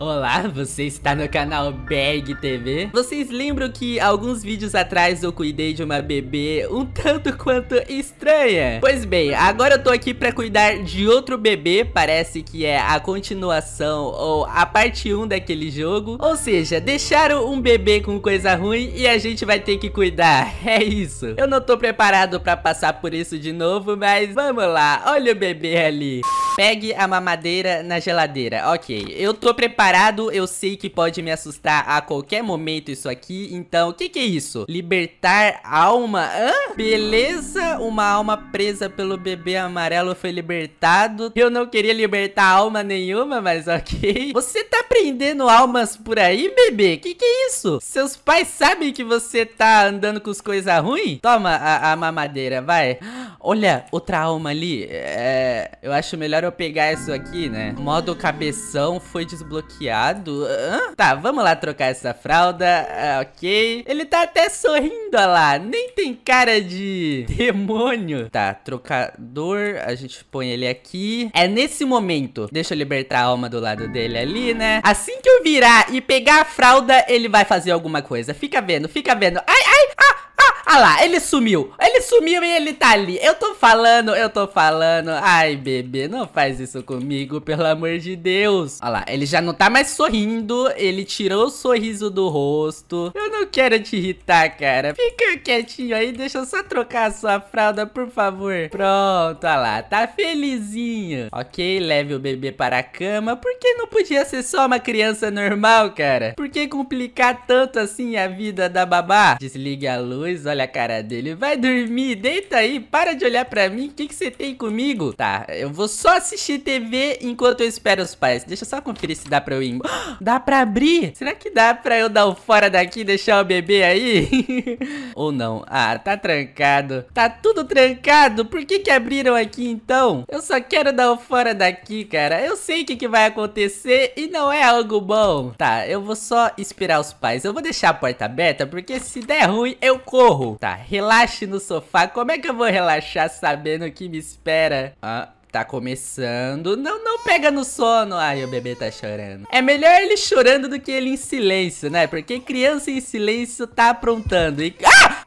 Olá, você está no canal Berg TV. Vocês lembram que alguns vídeos atrás eu cuidei de uma bebê um tanto quanto estranha? Pois bem, agora eu tô aqui pra cuidar de outro bebê, parece que é a continuação ou a parte 1 daquele jogo. Ou seja, deixaram um bebê com coisa ruim e a gente vai ter que cuidar, é isso. Eu não tô preparado pra passar por isso de novo, mas vamos lá, olha o bebê ali. Pegue a mamadeira na geladeira, ok. Eu tô preparado preparado, eu sei que pode me assustar a qualquer momento isso aqui. Então, o que que é isso? Libertar alma? Hã? Beleza, uma alma presa pelo bebê amarelo foi libertado. Eu não queria libertar alma nenhuma, mas ok. Você tá prendendo almas por aí, bebê? Que que é isso? Seus pais sabem que você tá andando com as coisas ruins? Toma a, a mamadeira, vai. Vai. Olha o trauma ali. É, eu acho melhor eu pegar isso aqui, né? Modo cabeção foi desbloqueado. Hã? Tá, vamos lá trocar essa fralda. Ah, ok. Ele tá até sorrindo, olha lá. Nem tem cara de demônio. Tá, trocador. A gente põe ele aqui. É nesse momento. Deixa eu libertar a alma do lado dele ali, né? Assim que eu virar e pegar a fralda, ele vai fazer alguma coisa. Fica vendo, fica vendo. Ai, ai, ah! Ah lá, ele sumiu. Ele sumiu e ele tá ali. Eu tô falando, eu tô falando. Ai, bebê, não faz isso comigo, pelo amor de Deus. Olha lá, ele já não tá mais sorrindo. Ele tirou o sorriso do rosto. Eu não quero te irritar, cara. Fica quietinho aí, deixa eu só trocar a sua fralda, por favor. Pronto, olha lá, tá felizinho. Ok, leve o bebê para a cama. Por que não podia ser só uma criança normal, cara? Por que complicar tanto assim a vida da babá? Desligue a luz, olha a cara dele. Vai dormir, deita aí, para de olhar pra mim, o que, que você tem comigo? Tá, eu vou só assistir TV enquanto eu espero os pais. Deixa eu só conferir se dá pra eu ir. dá pra abrir? Será que dá pra eu dar o fora daqui e deixar o bebê aí? Ou não? Ah, tá trancado. Tá tudo trancado. Por que que abriram aqui então? Eu só quero dar o fora daqui, cara. Eu sei o que, que vai acontecer e não é algo bom. Tá, eu vou só esperar os pais. Eu vou deixar a porta aberta porque se der ruim, eu corro morro. Tá, relaxe no sofá. Como é que eu vou relaxar sabendo o que me espera? Ah, tá começando. Não, não pega no sono. Ai, o bebê tá chorando. É melhor ele chorando do que ele em silêncio, né? Porque criança em silêncio tá aprontando. E... Ah!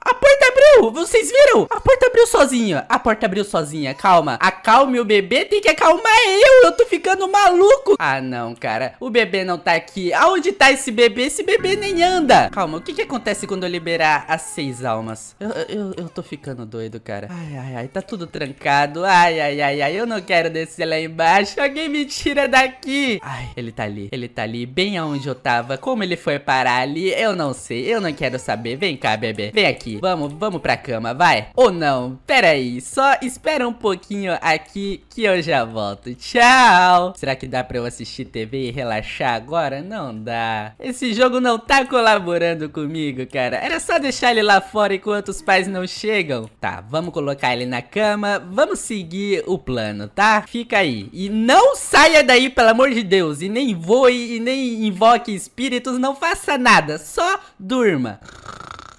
Vocês viram? A porta abriu sozinha. A porta abriu sozinha. Calma. Acalme o bebê. Tem que acalmar eu. Eu tô ficando maluco. Ah, não, cara. O bebê não tá aqui. Aonde tá esse bebê? Esse bebê nem anda. Calma. O que que acontece quando eu liberar as seis almas? Eu, eu, eu tô ficando doido, cara. Ai, ai, ai. Tá tudo trancado. Ai, ai, ai, ai. Eu não quero descer lá embaixo. Alguém me tira daqui. Ai, ele tá ali. Ele tá ali. Bem aonde eu tava. Como ele foi parar ali? Eu não sei. Eu não quero saber. Vem cá, bebê. Vem aqui. Vamos, vamos pra cama, vai. Ou não, pera aí, só espera um pouquinho aqui que eu já volto. Tchau! Será que dá pra eu assistir TV e relaxar agora? Não dá. Esse jogo não tá colaborando comigo, cara. Era só deixar ele lá fora enquanto os pais não chegam. Tá, vamos colocar ele na cama, vamos seguir o plano, tá? Fica aí. E não saia daí, pelo amor de Deus. E nem voe, e nem invoque espíritos, não faça nada. Só durma.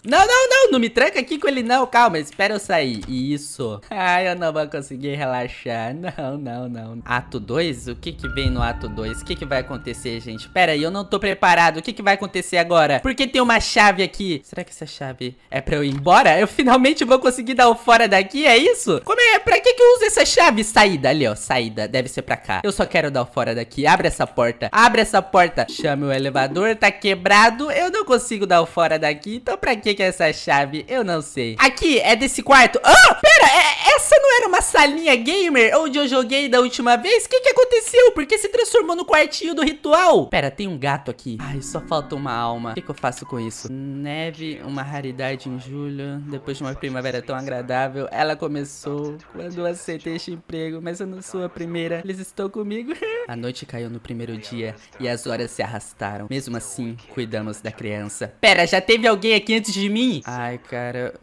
Não, não, não, não me tranca aqui com ele não, calma, espera eu sair. Isso. Ai, eu não vou conseguir relaxar, não, não, não. Ato 2? O que que vem no ato 2? O que que vai acontecer, gente? Pera aí, eu não tô preparado, o que que vai acontecer agora? Porque tem uma chave aqui. Será que essa chave é pra eu ir embora? Eu finalmente vou conseguir dar o fora daqui, é isso? Como é? Pra que que eu uso essa chave? Saída, ali ó, saída, deve ser pra cá. Eu só quero dar o fora daqui, abre essa porta, abre essa porta. Chame o elevador, tá quebrado, eu não consigo dar o fora daqui, então pra que que é essa chave? Eu não sei. Aqui, é desse quarto. Ah, pera, é, essa não era uma salinha gamer onde eu joguei da última vez? O que que aconteceu? Por que se transformou no quartinho do ritual? Pera, tem um gato aqui. Ai, só falta uma alma. O que que eu faço com isso? Neve, uma raridade em julho, depois de uma primavera tão agradável. Ela começou quando eu aceitei este emprego, mas eu não sou a primeira. Eles estão comigo. a noite caiu no primeiro dia e as horas se arrastaram. Mesmo assim, cuidamos da criança. Pera, já teve alguém aqui antes de de mim. Ai, cara.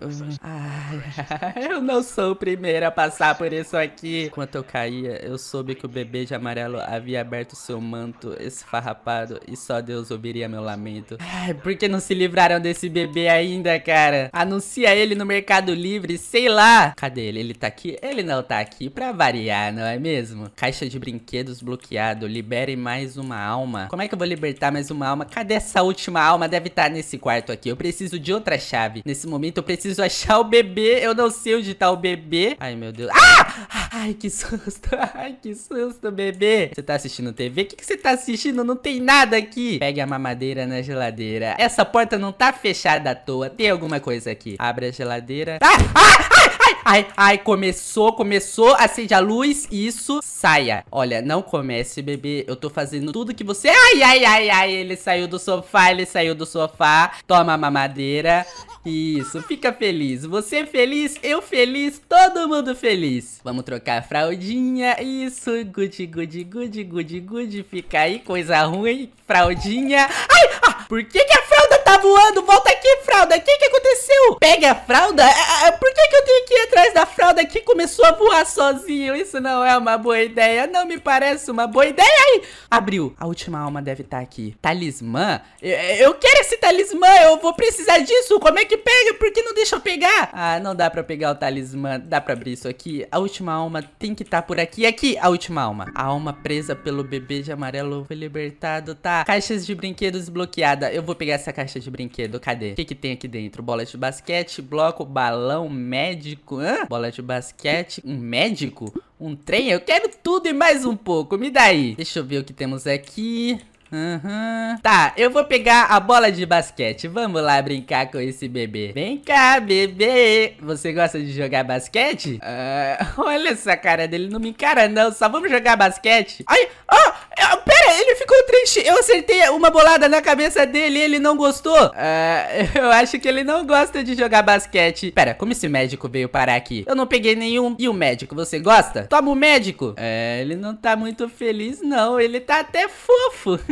Ai, eu não sou o primeiro a passar por isso aqui. Enquanto eu caía, eu soube que o bebê de amarelo havia aberto seu manto esfarrapado e só Deus ouviria meu lamento. Ai, por que não se livraram desse bebê ainda, cara? Anuncia ele no Mercado Livre, sei lá. Cadê ele? Ele tá aqui? Ele não tá aqui pra variar, não é mesmo? Caixa de brinquedos bloqueado. Libere mais uma alma. Como é que eu vou libertar mais uma alma? Cadê essa última alma? Deve estar tá nesse quarto aqui. Eu preciso de outra outra chave. Nesse momento eu preciso achar o bebê. Eu não sei onde tá o bebê. Ai, meu Deus. Ah! Ai, que susto. Ai, que susto, bebê. Você tá assistindo TV? O que, que você tá assistindo? Não tem nada aqui. Pegue a mamadeira na geladeira. Essa porta não tá fechada à toa. Tem alguma coisa aqui. Abre a geladeira. Ah! Ah! Ai! Ai! Ai, ai, começou, começou, acende a luz, isso, saia. Olha, não comece, bebê, eu tô fazendo tudo que você... Ai, ai, ai, ai, ele saiu do sofá, ele saiu do sofá, toma a mamadeira. Isso, fica feliz. Você é feliz, eu feliz, todo mundo feliz. Vamos trocar a fraldinha. Isso, good, good, good, good, good. Fica aí, coisa ruim. Fraldinha. Ai, ah, por que, que a fralda tá voando, volta aqui, fralda. O que que aconteceu? Pega a fralda? É, é, é, por que que eu tenho que ir atrás da fralda que começou a voar sozinho? Isso não é uma boa ideia. Não me parece uma boa ideia. Aí, abriu. A última alma deve estar tá aqui. Talismã? Eu, quero esse talismã. Eu vou precisar disso. Como é que pega? Por que não deixa eu pegar? Ah, não dá pra pegar o talismã. Dá pra abrir isso aqui. A última alma tem que estar tá por aqui. Aqui, a última alma. A alma presa pelo bebê de amarelo foi libertado, tá? Caixas de brinquedos bloqueada. Eu vou pegar essa caixa de brinquedo, cadê? O que, que tem aqui dentro? Bola de basquete, bloco, balão, médico. Hã? Bola de basquete, um médico? Um trem? Eu quero tudo e mais um pouco. Me dá aí. Deixa eu ver o que temos aqui. Uhum. Tá, eu vou pegar a bola de basquete. Vamos lá brincar com esse bebê. Vem cá, bebê. Você gosta de jogar basquete? Uh, olha essa cara dele, não me encara não. Só vamos jogar basquete. Ai, ah, oh! Eu, é, pera, ele ficou triste. Eu acertei uma bolada na cabeça dele e ele não gostou. Uh, eu acho que ele não gosta de jogar basquete. Pera, como esse médico veio parar aqui? Eu não peguei nenhum. E o médico, você gosta? Toma o médico. É, ele não tá muito feliz, não. Ele tá até fofo.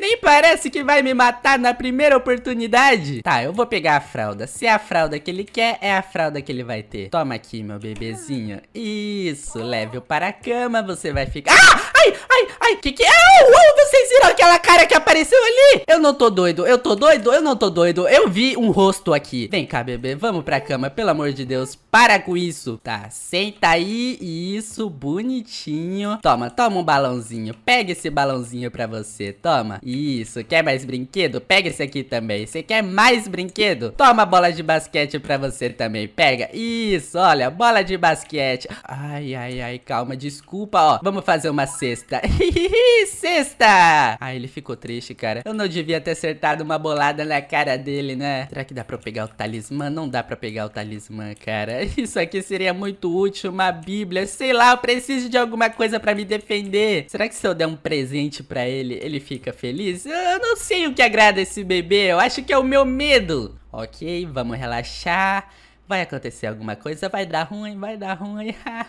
Nem parece que vai me matar na primeira oportunidade. Tá, eu vou pegar a fralda. Se é a fralda que ele quer, é a fralda que ele vai ter. Toma aqui, meu bebezinho. Isso, leve-o para a cama. Você vai ficar... Ah! Ai, ai, ai! que que... Ah, vocês viram aquela cara que apareceu ali? Eu não tô doido, eu tô doido, eu não tô doido. Eu vi um rosto aqui. Vem cá, bebê, vamos pra cama, pelo amor de Deus. Para com isso. Tá, senta aí. Isso, bonitinho. Toma, toma um balãozinho. Pega esse balãozinho pra você, toma. Isso, quer mais brinquedo? Pega esse aqui também. Você quer mais brinquedo? Toma bola de basquete pra você também. Pega. Isso, olha, bola de basquete. Ai, ai, ai, calma, desculpa, ó. Vamos fazer uma cesta. Hihi, sexta! Aí ah, ele ficou triste, cara. Eu não devia ter acertado uma bolada na cara dele, né? Será que dá pra eu pegar o talismã? Não dá pra pegar o talismã, cara. Isso aqui seria muito útil, uma bíblia. Sei lá, eu preciso de alguma coisa pra me defender. Será que se eu der um presente pra ele, ele fica feliz? Eu não sei o que agrada esse bebê. Eu acho que é o meu medo. Ok, vamos relaxar. Vai acontecer alguma coisa, vai dar ruim, vai dar ruim. a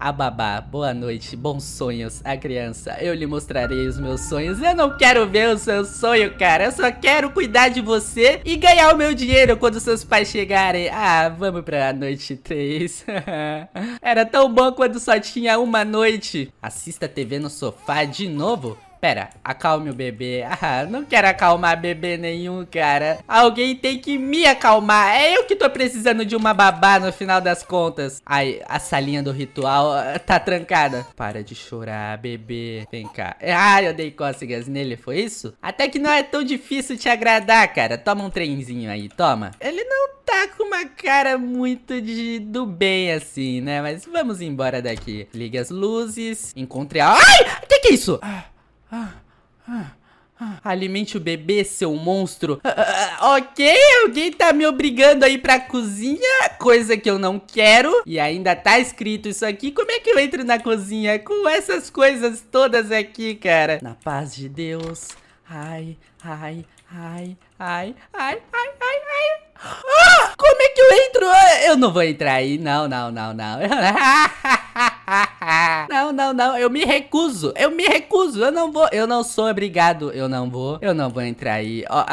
ah, babá, boa noite, bons sonhos. A criança, eu lhe mostrarei os meus sonhos. Eu não quero ver o seu sonho, cara. Eu só quero cuidar de você e ganhar o meu dinheiro quando seus pais chegarem. Ah, vamos pra noite 3. Era tão bom quando só tinha uma noite. Assista TV no sofá de novo? Pera, acalme o bebê. Ah, não quero acalmar bebê nenhum, cara. Alguém tem que me acalmar. É eu que tô precisando de uma babá no final das contas. Ai, a salinha do ritual ah, tá trancada. Para de chorar, bebê. Vem cá. Ah, eu dei cócegas nele, foi isso? Até que não é tão difícil te agradar, cara. Toma um trenzinho aí, toma. Ele não tá com uma cara muito de do bem assim, né? Mas vamos embora daqui. Liga as luzes, encontre a... Ai! O que que é isso? Ah! Alimente o bebê, seu monstro. Ah, ah, ah, ok, alguém tá me obrigando aí pra cozinha, coisa que eu não quero. E ainda tá escrito isso aqui. Como é que eu entro na cozinha com essas coisas todas aqui, cara? Na paz de Deus. Ai, ai, ai, ai, ai, ai, ai, ai. Ah, como é que eu entro? Eu não vou entrar aí, não, não, não, não. não, não, não, eu me recuso, eu me recuso, eu não vou, eu não sou obrigado, eu não vou, eu não vou entrar aí, ó.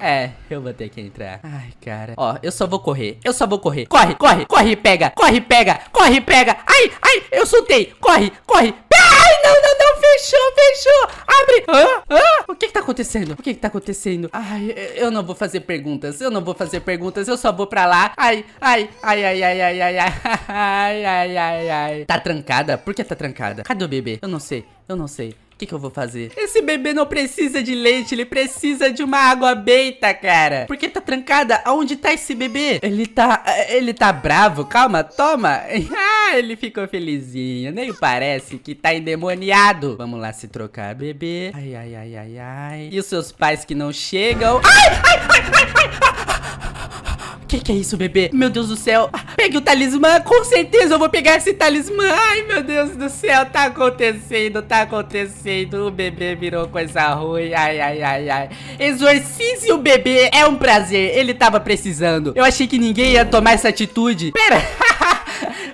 é, eu vou ter que entrar. Ai, cara. Ó, eu só vou correr, eu só vou correr. Corre, corre, corre, pega, corre, pega, corre, pega. Ai, ai, eu soltei, corre, corre, pega. Ai, não, não, não, fechou, fechou. Abre. Hã? Hã? O que que tá acontecendo? O que que tá acontecendo? Ai, eu não vou fazer perguntas. Eu não vou fazer perguntas. Eu só vou pra lá. Ai, ai, ai, ai, ai, ai, ai, ai, ai, ai, ai. Tá trancada? Por que tá trancada? Cadê o bebê? Eu não sei. Eu não sei que, que eu vou fazer? Esse bebê não precisa de leite, ele precisa de uma água beita, cara. Porque tá trancada? Aonde tá esse bebê? Ele tá... ele tá bravo? Calma, toma. ah, ele ficou felizinho. Nem parece que tá endemoniado. Vamos lá se trocar, bebê. Ai, ai, ai, ai, ai. E os seus pais que não chegam... Ai, ai, ai, ai, ai, ai que que é isso, bebê? Meu Deus do céu. pegue o talismã. Com certeza eu vou pegar esse talismã. Ai, meu Deus do céu. Tá acontecendo, tá acontecendo. O bebê virou coisa ruim. Ai, ai, ai, ai. Exorcize o bebê. É um prazer. Ele tava precisando. Eu achei que ninguém ia tomar essa atitude. Pera.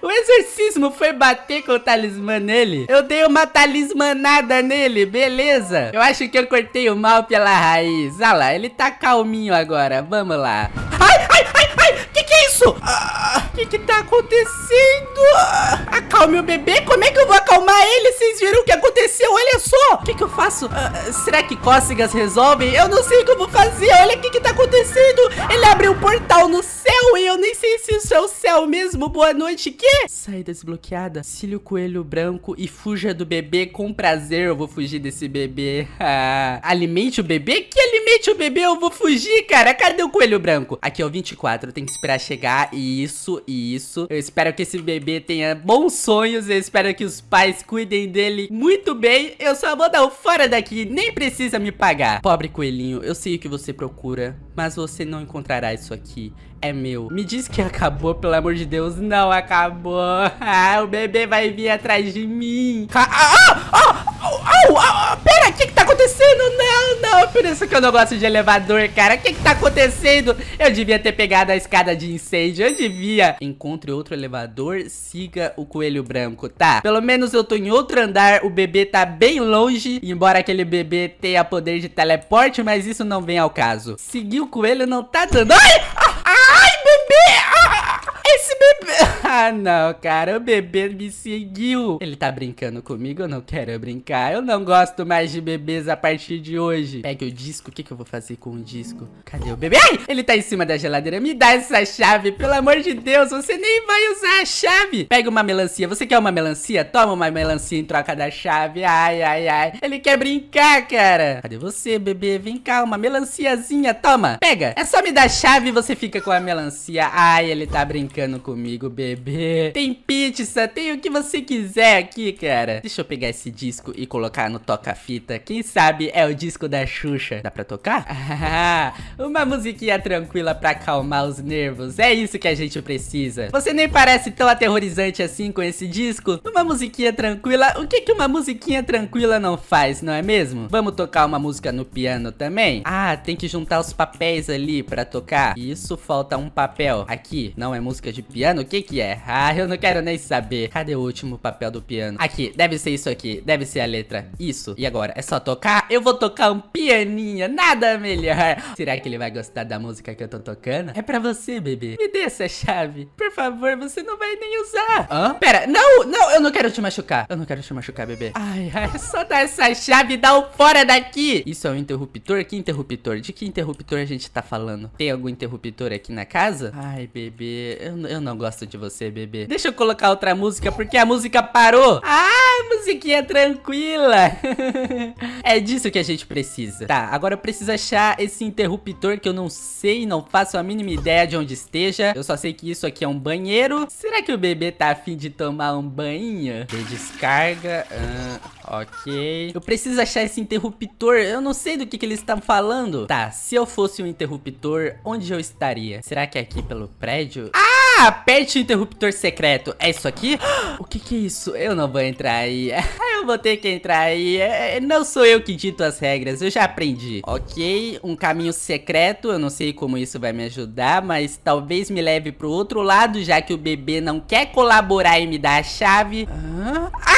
O exorcismo foi bater com o talismã nele. Eu dei uma talismanada nele, beleza. Eu acho que eu cortei o mal pela raiz. Olha ah lá, ele tá calminho agora. Vamos lá. Ai, ai, ai, ai. Que que é isso? O ah. que que tá acontecendo? Ah, acalme o bebê. Como é que eu vou acalmar ele? Vocês viram o que aconteceu? Olha só. O que que eu faço? Ah, será que cócegas resolvem? Eu não sei o que eu vou fazer. Olha o que que tá acontecendo. Ele abriu um portal no céu e eu nem sei se isso é o céu mesmo. Boa noite, que? Sai desbloqueada. Cílio coelho branco e fuja do bebê. Com prazer eu vou fugir desse bebê. alimente o bebê? Que alimente o bebê? Eu vou fugir, cara. Cadê o coelho branco? Aqui é o 24. Tem que esperar chegar. Isso, isso. Eu espero que esse bebê tenha bons sonhos. Eu espero que os pais cuidem dele muito bem. Eu só vou dar o fora daqui. Nem precisa me pagar. Pobre coelhinho, eu sei o que você procura. Mas você não encontrará isso aqui. É meu. Me diz que é acabou, pelo amor de Deus. Não acabou. Ah, o bebê vai vir atrás de mim. Ah ah ah, ah, ah, ah, pera, o que que tá acontecendo? Não, não, por isso que eu não gosto de elevador, cara. O que que tá acontecendo? Eu devia ter pegado a escada de incêndio, eu devia. Encontre outro elevador, siga o coelho branco, tá? Pelo menos eu tô em outro andar, o bebê tá bem longe, embora aquele bebê tenha poder de teleporte, mas isso não vem ao caso. Seguir o coelho não tá dando... Ai! ah, não, cara, o bebê me seguiu. Ele tá brincando comigo, eu não quero brincar. Eu não gosto mais de bebês a partir de hoje. Pega o disco, o que, que eu vou fazer com o disco? Cadê o bebê? Ai, ele tá em cima da geladeira. Me dá essa chave, pelo amor de Deus, você nem vai usar a chave. Pega uma melancia, você quer uma melancia? Toma uma melancia em troca da chave. Ai, ai, ai. Ele quer brincar, cara. Cadê você, bebê? Vem cá, uma melanciazinha, toma. Pega, é só me dar a chave e você fica com a melancia. Ai, ele tá brincando comigo, bebê bebê, tem pizza, tem o que você quiser aqui, cara. Deixa eu pegar esse disco e colocar no toca-fita. Quem sabe é o disco da Xuxa. Dá pra tocar? Ah, uma musiquinha tranquila pra acalmar os nervos. É isso que a gente precisa. Você nem parece tão aterrorizante assim com esse disco. Uma musiquinha tranquila. O que que uma musiquinha tranquila não faz, não é mesmo? Vamos tocar uma música no piano também? Ah, tem que juntar os papéis ali pra tocar. Isso, falta um papel. Aqui, não é música de piano? O que que é? Ah, eu não quero nem saber. Cadê o último papel do piano? Aqui, deve ser isso aqui. Deve ser a letra. Isso. E agora? É só tocar? Eu vou tocar um pianinho. Nada melhor. Será que ele vai gostar da música que eu tô tocando? É pra você, bebê. Me dê essa chave. Por favor, você não vai nem usar. Hã? Pera, não, não, eu não quero te machucar. Eu não quero te machucar, bebê. Ai, ai, é só dá essa chave e dá o fora daqui. Isso é um interruptor? Que interruptor? De que interruptor a gente tá falando? Tem algum interruptor aqui na casa? Ai, bebê, eu, eu não gosto de você você, bebê. Deixa eu colocar outra música, porque a música parou. Ah, musiquinha tranquila. é disso que a gente precisa. Tá, agora eu preciso achar esse interruptor que eu não sei, não faço a mínima ideia de onde esteja. Eu só sei que isso aqui é um banheiro. Será que o bebê tá afim de tomar um banho? De descarga. Ah, ok. Eu preciso achar esse interruptor. Eu não sei do que, que eles estão falando. Tá, se eu fosse um interruptor, onde eu estaria? Será que é aqui pelo prédio? Ah! Ah, aperte o interruptor secreto. É isso aqui? O que que é isso? Eu não vou entrar aí. Ah, eu vou ter que entrar aí. É, não sou eu que dito as regras, eu já aprendi. Ok, um caminho secreto. Eu não sei como isso vai me ajudar, mas talvez me leve pro outro lado, já que o bebê não quer colaborar e me dar a chave. Ah! ah!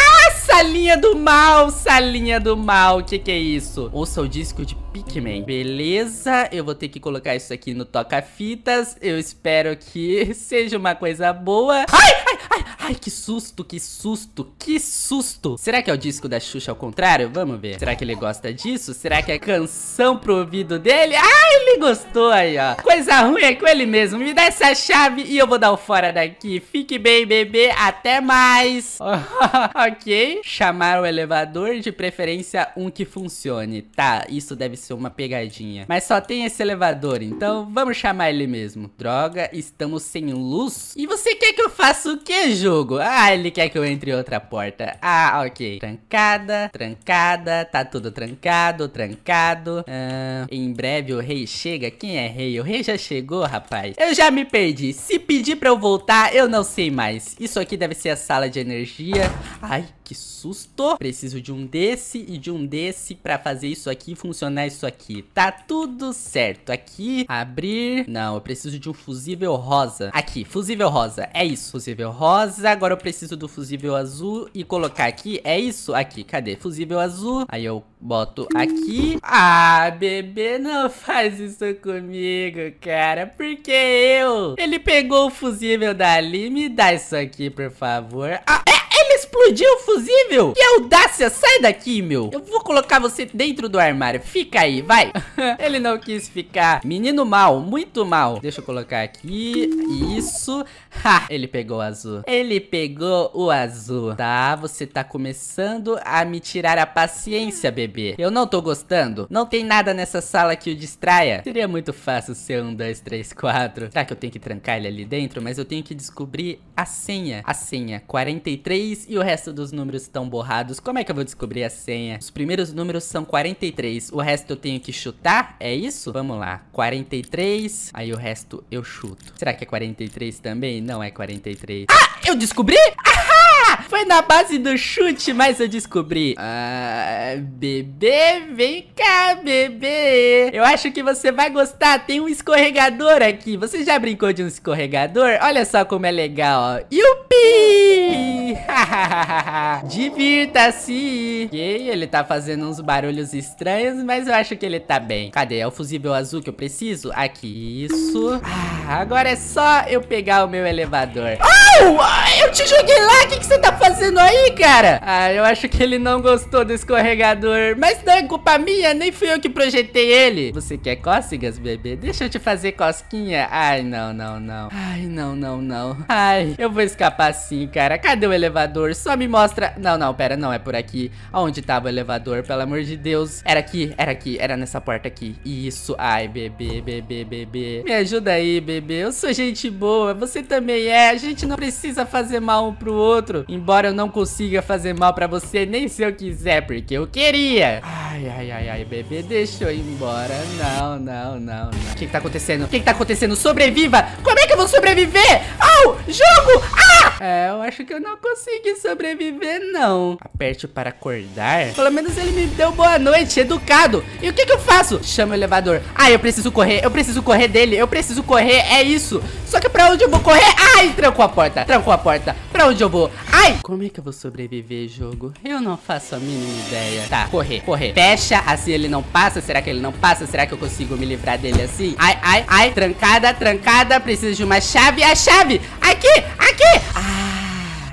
Salinha do mal, salinha do mal, o que que é isso? Ouça o disco de Pikmin. Beleza, eu vou ter que colocar isso aqui no toca-fitas. Eu espero que seja seja uma coisa boa. Ai, ai, ai, ai, que susto, que susto, que susto. Será que é o disco da Xuxa ao contrário? Vamos ver. Será que ele gosta disso? Será que é canção pro ouvido dele? Ai, ele gostou aí, ó. Coisa ruim é com ele mesmo. Me dá essa chave e eu vou dar o fora daqui. Fique bem, bebê. Até mais. ok. Chamar o elevador, de preferência um que funcione. Tá, isso deve ser uma pegadinha. Mas só tem esse elevador, então vamos chamar ele mesmo. Droga, estamos sem luz luz? E você quer que eu faça o que, jogo? Ah, ele quer que eu entre outra porta. Ah, ok. Trancada, trancada, tá tudo trancado, trancado. Ah, em breve o rei chega. Quem é rei? O rei já chegou, rapaz. Eu já me perdi. Se pedir pra eu voltar, eu não sei mais. Isso aqui deve ser a sala de energia. Ai, que susto. Preciso de um desse e de um desse pra fazer isso aqui funcionar isso aqui. Tá tudo certo. Aqui, abrir. Não, eu preciso de um fusível rosa. Aqui, fusível rosa. É isso. Fusível rosa. Agora eu preciso do fusível azul e colocar aqui. É isso? Aqui, cadê? Fusível azul. Aí eu boto aqui. Ah, bebê, não faz isso comigo, cara. Por que eu? Ele pegou o fusível dali. Me dá isso aqui, por favor. Ah, é! explodiu o fusível. Que audácia, sai daqui, meu. Eu vou colocar você dentro do armário. Fica aí, vai. Ele não quis ficar. Menino mal, muito mal. Deixa eu colocar aqui. Isso. Ha, ele pegou o azul. Ele pegou o azul. Tá, você tá começando a me tirar a paciência, bebê. Eu não tô gostando. Não tem nada nessa sala que o distraia. Seria muito fácil ser um, dois, três, quatro. Será que eu tenho que trancar ele ali dentro? Mas eu tenho que descobrir a senha. A senha 43 e o resto dos números estão borrados. Como é que eu vou descobrir a senha? Os primeiros números são 43, o resto eu tenho que chutar, é isso? Vamos lá, 43, aí o resto eu chuto. Será que é 43 também? Não é 43. Ah, eu descobri? Foi na base do chute, mas eu descobri. Ah, bebê, vem cá, bebê. Eu acho que você vai gostar. Tem um escorregador aqui. Você já brincou de um escorregador? Olha só como é legal, Yupi! Divirta-se! Ok, ele tá fazendo uns barulhos estranhos, mas eu acho que ele tá bem. Cadê? É o fusível azul que eu preciso? Aqui, isso. Ah, agora é só eu pegar o meu elevador. Oh! Eu te joguei lá! O que, que você tá fazendo aí, cara? Ah, eu acho que ele não gostou do escorregador. Mas não é culpa minha, nem fui eu que projetei ele. Você quer cócegas, bebê? Deixa eu te fazer cosquinha. Ai, não, não, não. Ai, não, não, não. Ai, eu vou escapar sim, cara. Cadê o elevador, só me mostra... Não, não, pera, não é por aqui. Aonde tava o elevador, pelo amor de Deus? Era aqui, era aqui, era nessa porta aqui. Isso, ai, bebê, bebê, bebê. Me ajuda aí, bebê. Eu sou gente boa, você também é. A gente não precisa fazer mal um pro outro. Embora eu não consiga fazer mal pra você, nem se eu quiser, porque eu queria. Ai, ai, ai, ai, bebê, deixa eu ir embora. Não, não, não, não. O que que tá acontecendo? O que que tá acontecendo? Sobreviva! Como é que eu vou sobreviver? Au! Oh, jogo! Ah! É, eu acho que eu não consigo consegui sobreviver, não. Aperte para acordar. Pelo menos ele me deu boa noite, educado. E o que, que eu faço? Chama o elevador. Ah, eu preciso correr, eu preciso correr dele, eu preciso correr, é isso. Só que pra onde eu vou correr? Ai, trancou a porta, trancou a porta. Pra onde eu vou? Ai! Como é que eu vou sobreviver, jogo? Eu não faço a mínima ideia. Tá, correr, correr. Fecha, assim ele não passa. Será que ele não passa? Será que eu consigo me livrar dele assim? Ai, ai, ai. Trancada, trancada. Preciso de uma chave. A chave! Aqui, aqui! Ai! Ah,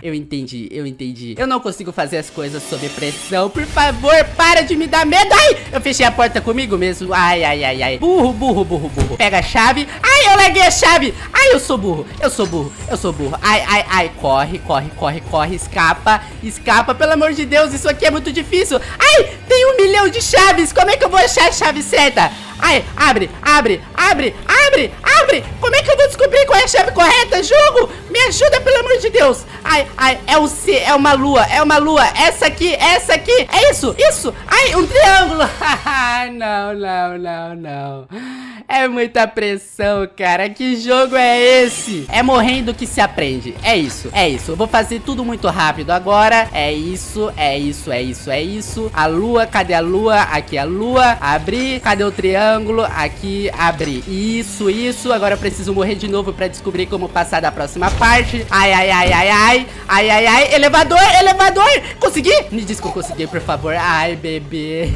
eu entendi, eu entendi. Eu não consigo fazer as coisas sob pressão. Por favor, para de me dar medo. Ai, eu fechei a porta comigo mesmo. Ai, ai, ai, ai. Burro, burro, burro, burro. Pega a chave. Ai, eu larguei a chave. Ai, eu sou burro, eu sou burro, eu sou burro. Ai, ai, ai. Corre, corre, corre, corre. Escapa, escapa. Pelo amor de Deus, isso aqui é muito difícil. Ai, tem um milhão de chaves. Como é que eu vou achar a chave certa? Ai, abre, abre, abre, abre, abre! Como é que eu vou descobrir qual é a chave correta? Jogo! Me ajuda, pelo amor de Deus! Ai, ai, é o C, é uma lua, é uma lua. Essa aqui, essa aqui, é isso, isso! Ai, um triângulo! não, não, não, não. É muita pressão, cara. Que jogo é esse? É morrendo que se aprende. É isso, é isso. Eu vou fazer tudo muito rápido agora. É isso, é isso, é isso, é isso. A lua, cadê a lua? Aqui a lua. Abri. Cadê o triângulo? Aqui, abri. Isso, isso. Agora eu preciso morrer de novo pra descobrir como passar da próxima parte. Ai, ai, ai, ai, ai. Ai, ai, ai. Elevador, elevador. Consegui? Me diz que eu consegui, por favor. Ai, bebê.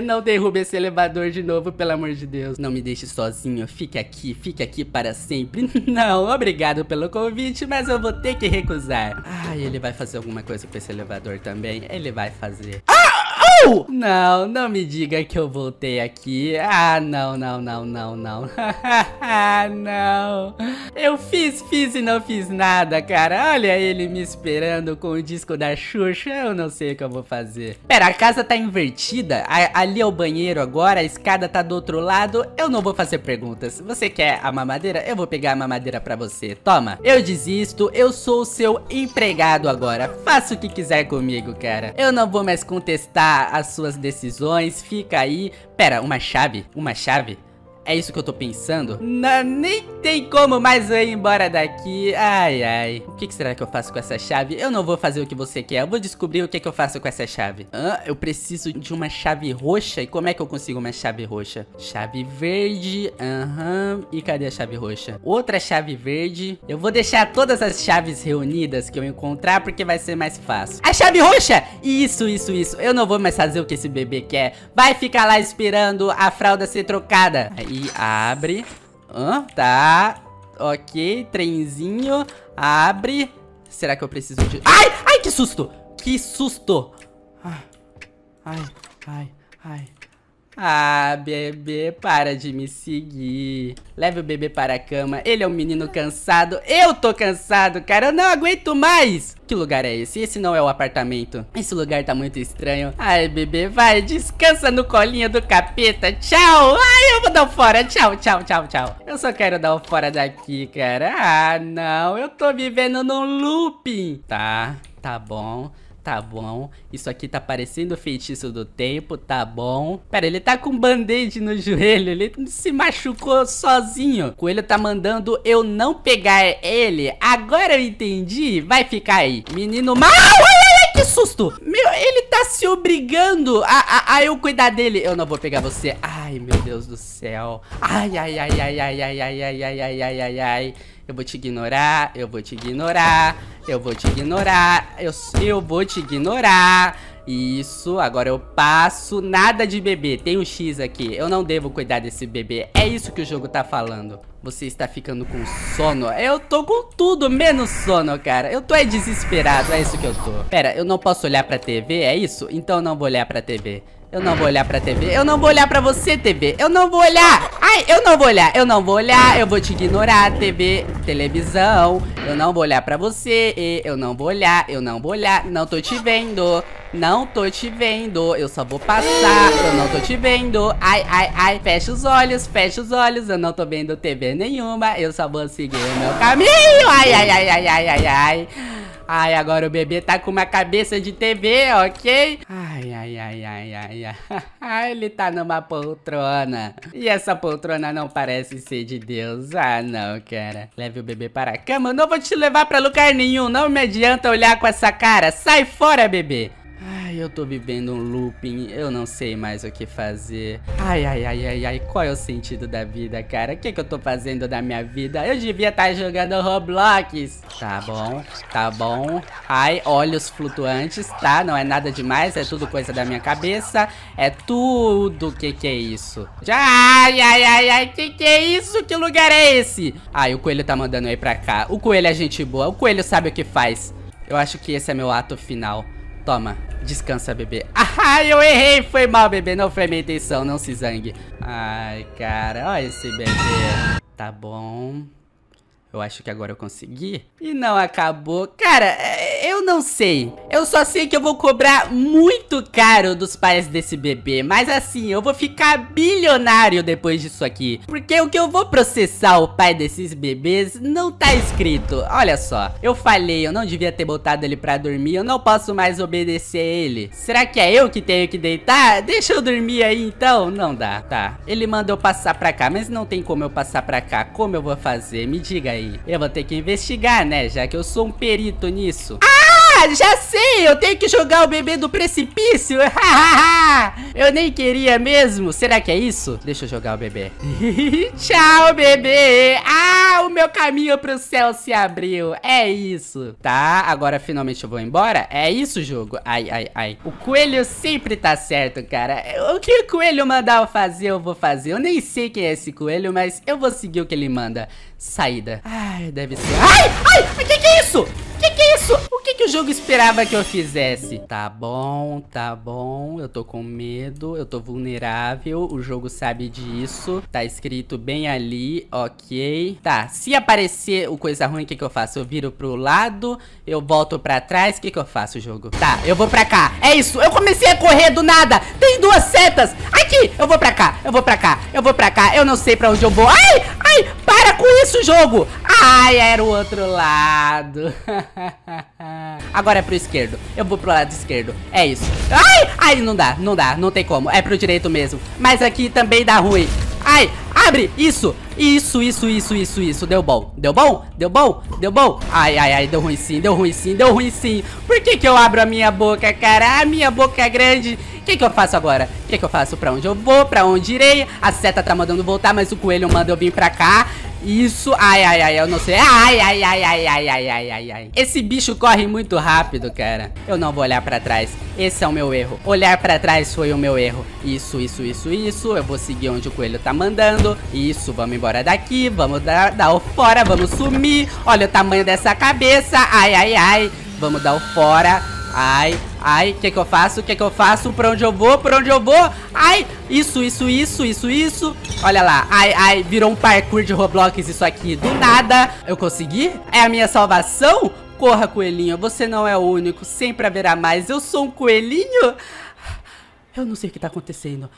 Não derrube esse elevador de novo, pelo amor de Deus. Não me me deixe sozinho, fique aqui, fique aqui para sempre. Não, obrigado pelo convite, mas eu vou ter que recusar. Ai, ele vai fazer alguma coisa com esse elevador também. Ele vai fazer. Ah! Não! Não, não me diga que eu voltei aqui. Ah, não, não, não, não, não. ah, não. Eu fiz, fiz e não fiz nada, cara. Olha ele me esperando com o disco da Xuxa. Eu não sei o que eu vou fazer. Pera, a casa tá invertida. A, ali é o banheiro agora, a escada tá do outro lado. Eu não vou fazer perguntas. Você quer a mamadeira? Eu vou pegar a mamadeira pra você. Toma. Eu desisto, eu sou o seu empregado agora. Faça o que quiser comigo, cara. Eu não vou mais contestar as suas decisões, fica aí. Pera, uma chave? Uma chave? É isso que eu tô pensando? Não, nem tem como mais eu ir embora daqui. Ai, ai. O que, que, será que eu faço com essa chave? Eu não vou fazer o que você quer. Eu vou descobrir o que, que eu faço com essa chave. eu preciso de uma chave roxa. E como é que eu consigo uma chave roxa? Chave verde. Aham. Uhum. E cadê a chave roxa? Outra chave verde. Eu vou deixar todas as chaves reunidas que eu encontrar porque vai ser mais fácil. A chave roxa! Isso, isso, isso. Eu não vou mais fazer o que esse bebê quer. Vai ficar lá esperando a fralda ser trocada. Aí abre. Hã? Tá. Ok, trenzinho. Abre. Será que eu preciso de... Ai, ai, que susto! Que susto! Ah. Ai, ai, ai, ai. Ah, bebê, para de me seguir. Leve o bebê para a cama. Ele é um menino cansado. Eu tô cansado, cara. Eu não aguento mais. Que lugar é esse? Esse não é o apartamento. Esse lugar tá muito estranho. Ai, bebê, vai. Descansa no colinho do capeta. Tchau. Ai, eu vou dar um fora. Tchau, tchau, tchau, tchau. Eu só quero dar um fora daqui, cara. Ah, não. Eu tô vivendo num looping. Tá, tá bom tá bom. Isso aqui tá parecendo o feitiço do tempo, tá bom. Pera, ele tá com band-aid no joelho, ele se machucou sozinho. O coelho tá mandando eu não pegar ele. Agora eu entendi, vai ficar aí. Menino mal, que susto! Meu, ele tá se obrigando a, a, a, eu cuidar dele. Eu não vou pegar você. Ai, meu Deus do céu. Ai, ai, ai, ai, ai, ai, ai, ai, ai, ai, ai, ai, ai. Eu vou te ignorar, eu vou te ignorar, eu vou te ignorar, eu, eu vou te ignorar. Isso, agora eu passo, nada de bebê, tem um X aqui, eu não devo cuidar desse bebê, é isso que o jogo tá falando. Você está ficando com sono? Eu tô com tudo, menos sono, cara. Eu tô é desesperado, é isso que eu tô. Pera, eu não posso olhar pra TV, é isso? Então eu não vou olhar pra TV. Eu não vou olhar pra TV. Eu não vou olhar pra você, TV. Eu não vou olhar. Ai, eu não vou olhar. Eu não vou olhar. Eu vou te ignorar, TV. Televisão. Eu não vou olhar pra você. Eu não vou olhar. Eu não vou olhar. Não tô te vendo. Não tô te vendo. Eu só vou passar. Eu não tô te vendo. Ai, ai, ai. Fecha os olhos. Fecha os olhos. Eu não tô vendo TV nenhuma. Eu só vou seguir o meu caminho. Ai, ai, ai, ai, ai, ai, ai. Ai, agora o bebê tá com uma cabeça de TV, ok? Ai, ai, ai, ai, ai, ai. Ele tá numa poltrona. E essa poltrona não parece ser de Deus. Ah, não, cara. Leve o bebê para a cama. Eu não vou te levar pra lugar nenhum. Não me adianta olhar com essa cara. Sai fora, bebê. Ai, eu tô vivendo um looping, eu não sei mais o que fazer. Ai, ai, ai, ai, ai, qual é o sentido da vida, cara? O que, que eu tô fazendo da minha vida? Eu devia estar tá jogando Roblox. Tá bom, tá bom. Ai, olhos flutuantes, tá? Não é nada demais, é tudo coisa da minha cabeça. É tudo, que que é isso? Ai, ai, ai, ai, que que é isso? Que lugar é esse? Ai, o coelho tá mandando eu ir pra cá. O coelho é gente boa, o coelho sabe o que faz. Eu acho que esse é meu ato final. Toma, descansa, bebê. Ah, eu errei, foi mal, bebê. Não foi minha intenção, não se zangue. Ai, cara, olha esse bebê. Tá bom eu acho que agora eu consegui. E não acabou. Cara, é, eu não sei. Eu só sei que eu vou cobrar muito caro dos pais desse bebê. Mas assim, eu vou ficar bilionário depois disso aqui. Porque o que eu vou processar o pai desses bebês não tá escrito. Olha só, eu falei, eu não devia ter botado ele pra dormir. Eu não posso mais obedecer ele. Será que é eu que tenho que deitar? Deixa eu dormir aí então. Não dá, tá. Ele manda eu passar pra cá, mas não tem como eu passar pra cá. Como eu vou fazer? Me diga aí aí. Eu vou ter que investigar, né? Já que eu sou um perito nisso. Ah! já sei, eu tenho que jogar o bebê do precipício. eu nem queria mesmo. Será que é isso? Deixa eu jogar o bebê. Tchau, bebê. Ah, o meu caminho pro céu se abriu. É isso. Tá, agora finalmente eu vou embora. É isso, jogo. Ai, ai, ai. O coelho sempre tá certo, cara. O que o coelho mandar eu fazer, eu vou fazer. Eu nem sei quem é esse coelho, mas eu vou seguir o que ele manda. Saída. Ai, deve ser... Ai, ai, o que que é isso? que que é isso? O que que o jogo esperava que eu fizesse? Tá bom, tá bom, eu tô com medo, eu tô vulnerável, o jogo sabe disso. Tá escrito bem ali, ok. Tá, se aparecer o coisa ruim, o que que eu faço? Eu viro pro lado, eu volto pra trás, o que que eu faço, jogo? Tá, eu vou pra cá, é isso, eu comecei a correr do nada, tem duas setas, aqui, eu vou pra cá, eu vou pra cá, eu vou pra cá, eu não sei pra onde eu vou. Ai, para com isso, jogo! Ai, era o outro lado. Agora é pro esquerdo. Eu vou pro lado esquerdo. É isso. Ai, ai, não dá, não dá, não tem como. É pro direito mesmo. Mas aqui também dá ruim. Ai, abre, isso Isso, isso, isso, isso, isso, deu bom Deu bom, deu bom, deu bom Ai, ai, ai, deu ruim sim, deu ruim sim, deu ruim sim Por que que eu abro a minha boca, cara? A minha boca é grande o que, que eu faço agora? O que, que eu faço? Pra onde eu vou? Pra onde irei? A seta tá mandando voltar, mas o coelho manda eu vir pra cá. Isso, ai, ai, ai, eu não sei Ai, ai, ai, ai, ai, ai, ai, ai, ai Esse bicho corre muito rápido, cara Eu não vou olhar pra trás Esse é o meu erro Olhar pra trás foi o meu erro Isso, isso, isso, isso Eu vou seguir onde o coelho tá mandando Isso, vamos embora daqui Vamos dar, dar o fora, vamos sumir Olha o tamanho dessa cabeça Ai, ai, ai Vamos dar o fora Ai, ai, o que que eu faço? O que que eu faço? Pra onde eu vou? Pra onde eu vou? Ai, isso, isso, isso, isso, isso Olha lá, ai, ai, virou um parkour de Roblox isso aqui Do nada Eu consegui? É a minha salvação? Corra, coelhinho, você não é o único Sempre haverá mais, eu sou um coelhinho Eu não sei o que tá acontecendo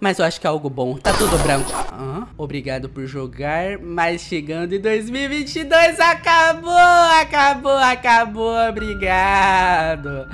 mas eu acho que é algo bom. Tá tudo branco. Ah, obrigado por jogar, mas chegando em 2022 acabou, acabou, acabou. Obrigado.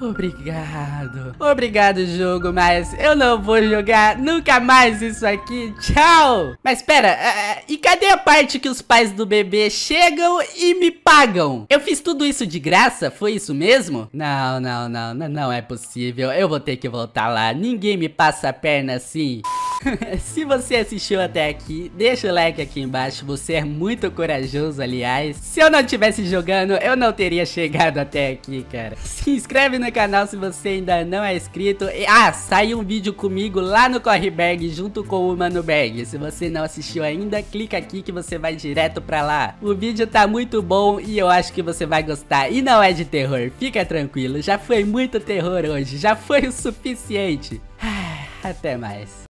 Obrigado. Obrigado, jogo, mas eu não vou jogar nunca mais isso aqui. Tchau! Mas pera, uh, e cadê a parte que os pais do bebê chegam e me pagam? Eu fiz tudo isso de graça? Foi isso mesmo? Não, não, não, não, não é possível. Eu vou ter que voltar lá. Ninguém me passa a perna assim. Se você assistiu até aqui, deixa o like aqui embaixo, você é muito corajoso, aliás. Se eu não tivesse jogando, eu não teria chegado até aqui, cara. Se inscreve no canal se você ainda não é inscrito. E, ah, saiu um vídeo comigo lá no Bag, junto com o Mano Berg. Se você não assistiu ainda, clica aqui que você vai direto pra lá. O vídeo tá muito bom e eu acho que você vai gostar. E não é de terror, fica tranquilo, já foi muito terror hoje, já foi o suficiente. Até mais.